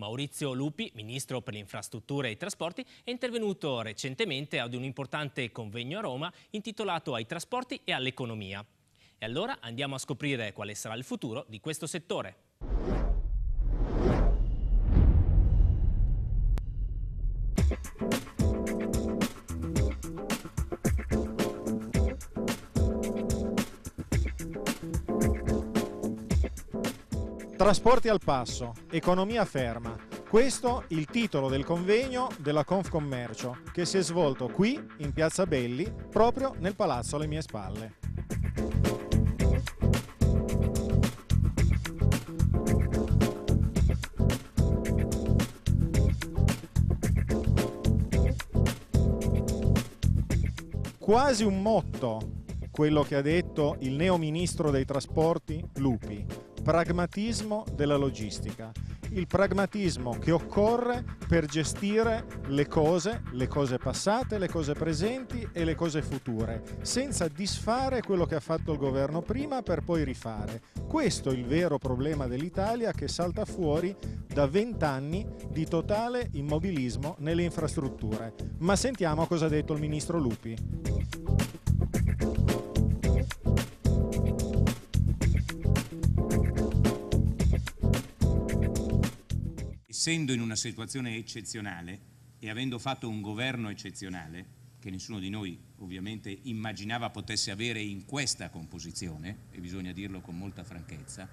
Maurizio Lupi, ministro per le infrastrutture e i trasporti, è intervenuto recentemente ad un importante convegno a Roma intitolato ai trasporti e all'economia. E allora andiamo a scoprire quale sarà il futuro di questo settore. Trasporti al passo, economia ferma. Questo il titolo del convegno della Confcommercio che si è svolto qui in Piazza Belli, proprio nel palazzo alle mie spalle. Quasi un motto quello che ha detto il neo ministro dei trasporti Lupi pragmatismo della logistica, il pragmatismo che occorre per gestire le cose, le cose passate, le cose presenti e le cose future, senza disfare quello che ha fatto il governo prima per poi rifare. Questo è il vero problema dell'Italia che salta fuori da vent'anni di totale immobilismo nelle infrastrutture. Ma sentiamo cosa ha detto il ministro Lupi. essendo in una situazione eccezionale e avendo fatto un governo eccezionale, che nessuno di noi ovviamente immaginava potesse avere in questa composizione, e bisogna dirlo con molta franchezza,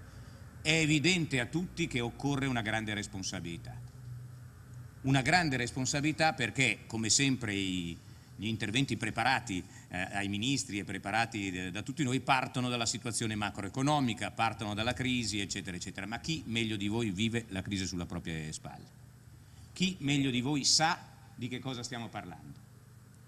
è evidente a tutti che occorre una grande responsabilità. Una grande responsabilità perché, come sempre, i, gli interventi preparati eh, ai ministri e preparati eh, da tutti noi, partono dalla situazione macroeconomica, partono dalla crisi, eccetera, eccetera. Ma chi meglio di voi vive la crisi sulla propria spalle? Chi meglio di voi sa di che cosa stiamo parlando?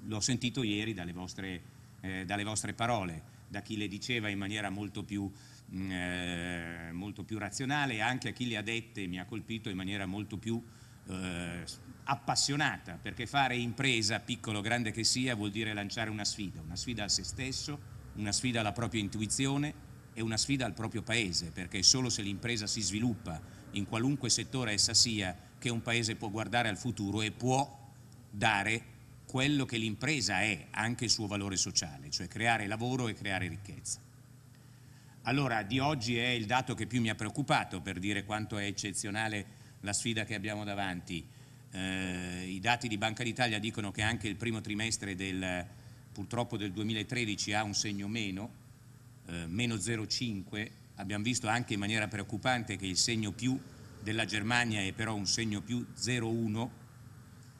L'ho sentito ieri dalle vostre, eh, dalle vostre parole, da chi le diceva in maniera molto più mm, eh, molto più razionale, anche a chi le ha dette mi ha colpito in maniera molto più eh, appassionata, perché fare impresa, piccolo o grande che sia, vuol dire lanciare una sfida, una sfida a se stesso, una sfida alla propria intuizione e una sfida al proprio paese, perché solo se l'impresa si sviluppa in qualunque settore essa sia che un paese può guardare al futuro e può dare quello che l'impresa è, anche il suo valore sociale, cioè creare lavoro e creare ricchezza. Allora, di oggi è il dato che più mi ha preoccupato per dire quanto è eccezionale la sfida che abbiamo davanti. Eh, I dati di Banca d'Italia dicono che anche il primo trimestre del, purtroppo del 2013 ha un segno meno, eh, meno 0,5, abbiamo visto anche in maniera preoccupante che il segno più della Germania è però un segno più 0,1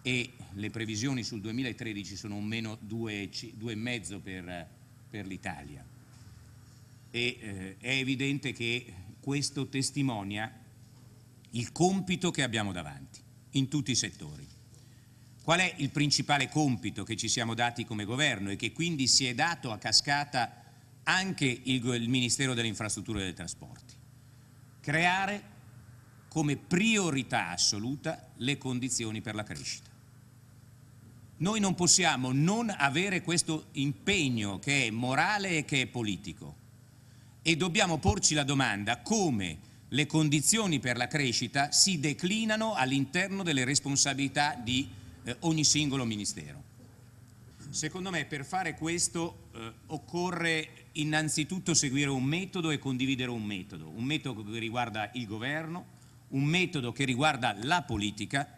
e le previsioni sul 2013 sono un meno 2,5 per, per l'Italia. E, eh, è evidente che questo testimonia il compito che abbiamo davanti, in tutti i settori. Qual è il principale compito che ci siamo dati come governo e che quindi si è dato a cascata anche il, il Ministero delle Infrastrutture e dei Trasporti? Creare come priorità assoluta le condizioni per la crescita. Noi non possiamo non avere questo impegno che è morale e che è politico e dobbiamo porci la domanda come le condizioni per la crescita si declinano all'interno delle responsabilità di eh, ogni singolo ministero. Secondo me per fare questo eh, occorre innanzitutto seguire un metodo e condividere un metodo, un metodo che riguarda il governo, un metodo che riguarda la politica,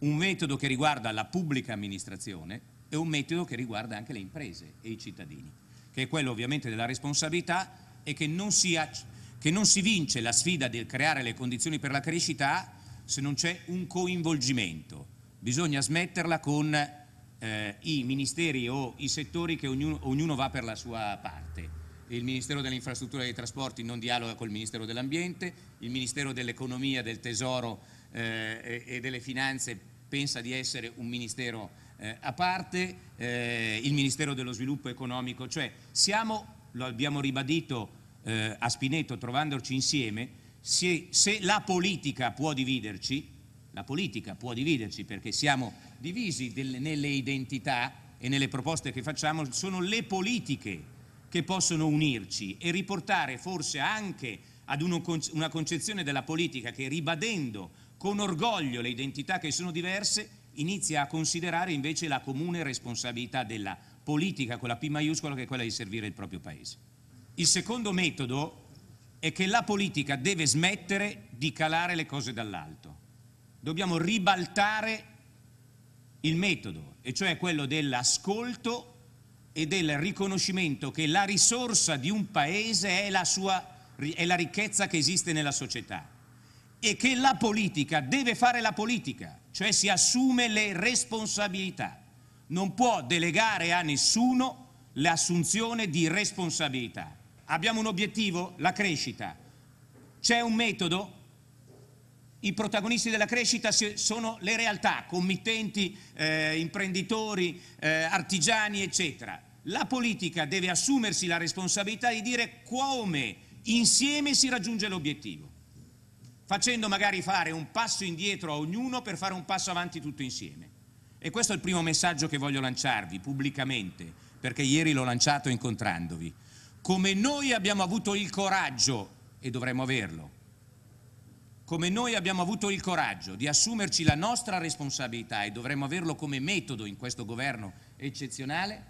un metodo che riguarda la pubblica amministrazione e un metodo che riguarda anche le imprese e i cittadini, che è quello ovviamente della responsabilità e che non sia... accetta che non si vince la sfida del creare le condizioni per la crescita se non c'è un coinvolgimento. Bisogna smetterla con eh, i ministeri o i settori che ognuno, ognuno va per la sua parte. Il Ministero delle Infrastrutture e dei Trasporti non dialoga col Ministero dell'Ambiente, il Ministero dell'Economia, del Tesoro eh, e delle Finanze pensa di essere un ministero eh, a parte, eh, il Ministero dello Sviluppo Economico, cioè siamo, lo abbiamo ribadito eh, a Spineto trovandoci insieme, se, se la politica può dividerci, la politica può dividerci perché siamo divisi del, nelle identità e nelle proposte che facciamo, sono le politiche che possono unirci e riportare forse anche ad uno, una concezione della politica che ribadendo con orgoglio le identità che sono diverse inizia a considerare invece la comune responsabilità della politica con la P maiuscola che è quella di servire il proprio Paese. Il secondo metodo è che la politica deve smettere di calare le cose dall'alto. Dobbiamo ribaltare il metodo, e cioè quello dell'ascolto e del riconoscimento che la risorsa di un paese è la, sua, è la ricchezza che esiste nella società e che la politica deve fare la politica, cioè si assume le responsabilità, non può delegare a nessuno l'assunzione di responsabilità. Abbiamo un obiettivo? La crescita. C'è un metodo? I protagonisti della crescita sono le realtà, committenti, eh, imprenditori, eh, artigiani, eccetera. La politica deve assumersi la responsabilità di dire come insieme si raggiunge l'obiettivo, facendo magari fare un passo indietro a ognuno per fare un passo avanti tutto insieme. E questo è il primo messaggio che voglio lanciarvi pubblicamente, perché ieri l'ho lanciato incontrandovi come noi abbiamo avuto il coraggio, e dovremmo averlo, come noi abbiamo avuto il coraggio di assumerci la nostra responsabilità e dovremmo averlo come metodo in questo governo eccezionale,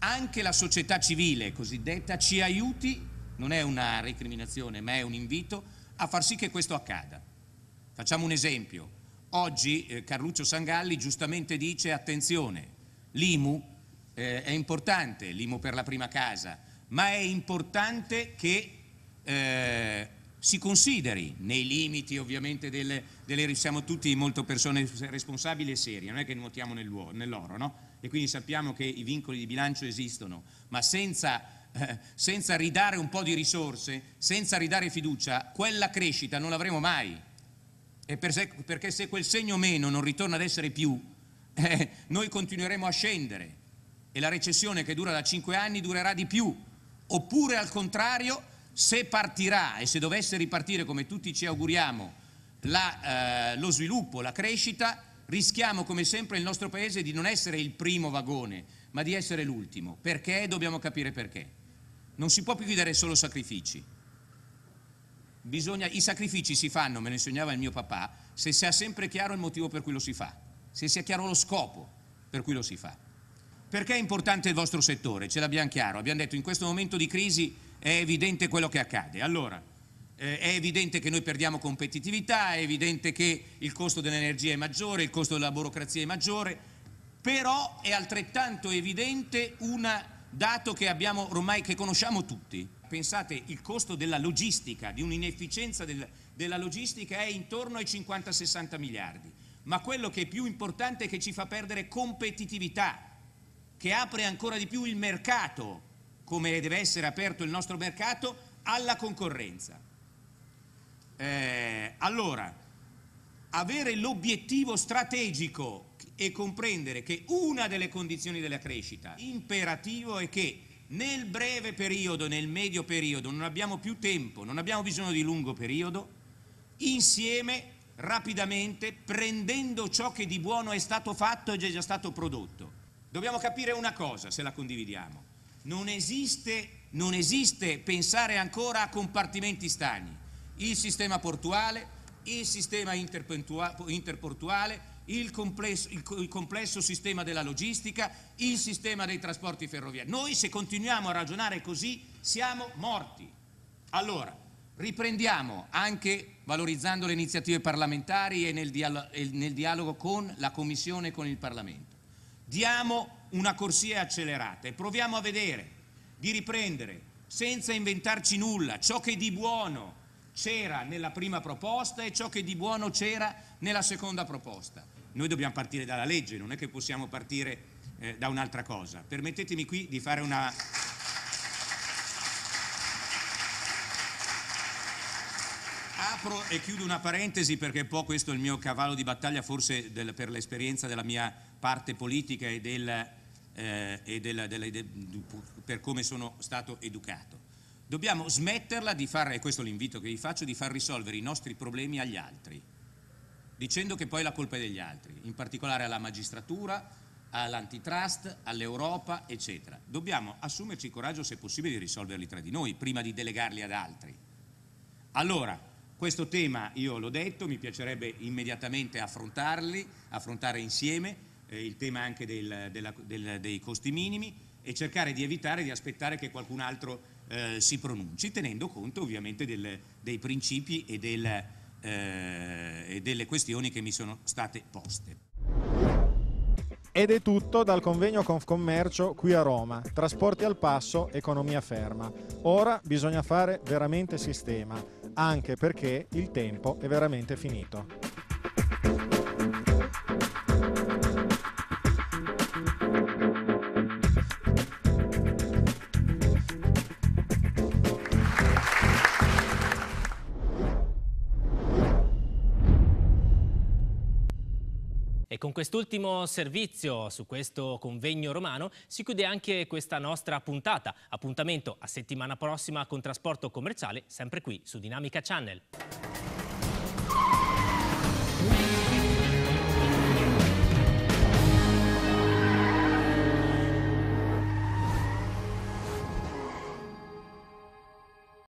anche la società civile cosiddetta ci aiuti, non è una recriminazione ma è un invito, a far sì che questo accada. Facciamo un esempio. Oggi eh, Carluccio Sangalli giustamente dice attenzione, l'IMU eh, è importante, l'IMU per la prima casa, ma è importante che eh, si consideri, nei limiti ovviamente delle, delle, siamo tutti molto persone responsabili e serie, non è che nuotiamo nell'oro, no? E quindi sappiamo che i vincoli di bilancio esistono, ma senza, eh, senza ridare un po' di risorse, senza ridare fiducia, quella crescita non l'avremo mai. Per se, perché se quel segno meno non ritorna ad essere più, eh, noi continueremo a scendere e la recessione che dura da cinque anni durerà di più oppure al contrario se partirà e se dovesse ripartire come tutti ci auguriamo la, eh, lo sviluppo, la crescita, rischiamo come sempre il nostro Paese di non essere il primo vagone, ma di essere l'ultimo. Perché? Dobbiamo capire perché. Non si può più chiedere solo sacrifici. Bisogna, I sacrifici si fanno, me lo insegnava il mio papà, se si ha sempre chiaro il motivo per cui lo si fa, se sia chiaro lo scopo per cui lo si fa. Perché è importante il vostro settore? Ce l'abbiamo chiaro, abbiamo detto in questo momento di crisi è evidente quello che accade. Allora, eh, è evidente che noi perdiamo competitività, è evidente che il costo dell'energia è maggiore, il costo della burocrazia è maggiore, però è altrettanto evidente un dato che abbiamo ormai, che conosciamo tutti. Pensate, il costo della logistica, di un'inefficienza del, della logistica è intorno ai 50-60 miliardi, ma quello che è più importante è che ci fa perdere competitività, che apre ancora di più il mercato, come deve essere aperto il nostro mercato, alla concorrenza. Eh, allora, avere l'obiettivo strategico e comprendere che una delle condizioni della crescita imperativo è che nel breve periodo, nel medio periodo, non abbiamo più tempo, non abbiamo bisogno di lungo periodo, insieme rapidamente prendendo ciò che di buono è stato fatto e è già stato prodotto Dobbiamo capire una cosa, se la condividiamo. Non esiste, non esiste pensare ancora a compartimenti stagni. Il sistema portuale, il sistema interportuale, il complesso, il, il complesso, sistema della logistica, il sistema dei trasporti ferroviari. Noi se continuiamo a ragionare così siamo morti. Allora, riprendiamo anche valorizzando le iniziative parlamentari e nel, dialogo, nel dialogo con la Commissione e con il Parlamento diamo una corsia accelerata e proviamo a vedere, di riprendere, senza inventarci nulla, ciò che di buono c'era nella prima proposta e ciò che di buono c'era nella seconda proposta. Noi dobbiamo partire dalla legge, non è che possiamo partire eh, da un'altra cosa. Permettetemi qui di fare una... apro e chiudo una parentesi perché un po' questo è il mio cavallo di battaglia forse del, per l'esperienza della mia parte politica e, del, eh, e del, de, per come sono stato educato. Dobbiamo smetterla di fare, e questo è l'invito che vi faccio, di far risolvere i nostri problemi agli altri, dicendo che poi la colpa è degli altri, in particolare alla magistratura, all'antitrust, all'Europa, eccetera. Dobbiamo assumerci il coraggio, se possibile, di risolverli tra di noi, prima di delegarli ad altri. Allora, questo tema, io l'ho detto, mi piacerebbe immediatamente affrontarli, affrontare insieme eh, il tema anche del, della, del, dei costi minimi e cercare di evitare di aspettare che qualcun altro eh, si pronunci, tenendo conto ovviamente del, dei principi e, eh, e delle questioni che mi sono state poste. Ed è tutto dal convegno Confcommercio qui a Roma. Trasporti al passo, economia ferma. Ora bisogna fare veramente sistema anche perché il tempo è veramente finito. E con quest'ultimo servizio su questo convegno romano si chiude anche questa nostra puntata. Appuntamento a settimana prossima con trasporto commerciale, sempre qui su Dinamica Channel.